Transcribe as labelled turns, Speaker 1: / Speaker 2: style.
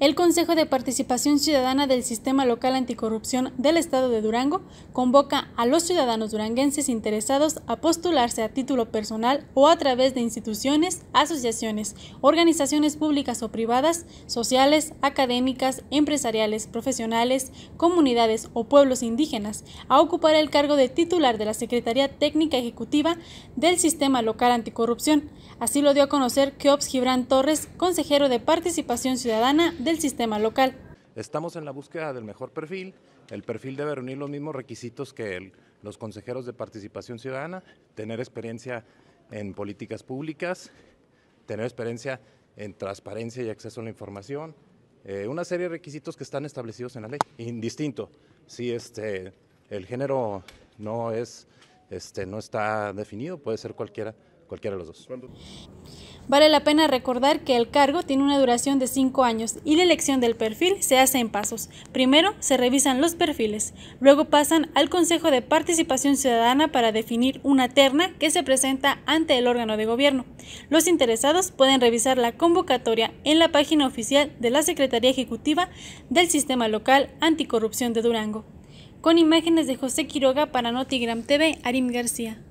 Speaker 1: El Consejo de Participación Ciudadana del Sistema Local Anticorrupción del Estado de Durango convoca a los ciudadanos duranguenses interesados a postularse a título personal o a través de instituciones, asociaciones, organizaciones públicas o privadas, sociales, académicas, empresariales, profesionales, comunidades o pueblos indígenas a ocupar el cargo de titular de la Secretaría Técnica Ejecutiva del Sistema Local Anticorrupción. Así lo dio a conocer Keops Gibran Torres, consejero de Participación Ciudadana del sistema local.
Speaker 2: Estamos en la búsqueda del mejor perfil. El perfil debe reunir los mismos requisitos que los consejeros de participación ciudadana, tener experiencia en políticas públicas, tener experiencia en transparencia y acceso a la información, eh, una serie de requisitos que están establecidos en la ley. Indistinto, si este, el género no, es, este, no está definido, puede ser cualquiera cualquiera de los dos.
Speaker 1: Vale la pena recordar que el cargo tiene una duración de cinco años y la elección del perfil se hace en pasos. Primero se revisan los perfiles, luego pasan al Consejo de Participación Ciudadana para definir una terna que se presenta ante el órgano de gobierno. Los interesados pueden revisar la convocatoria en la página oficial de la Secretaría Ejecutiva del Sistema Local Anticorrupción de Durango. Con imágenes de José Quiroga para Notigram TV, Arim García.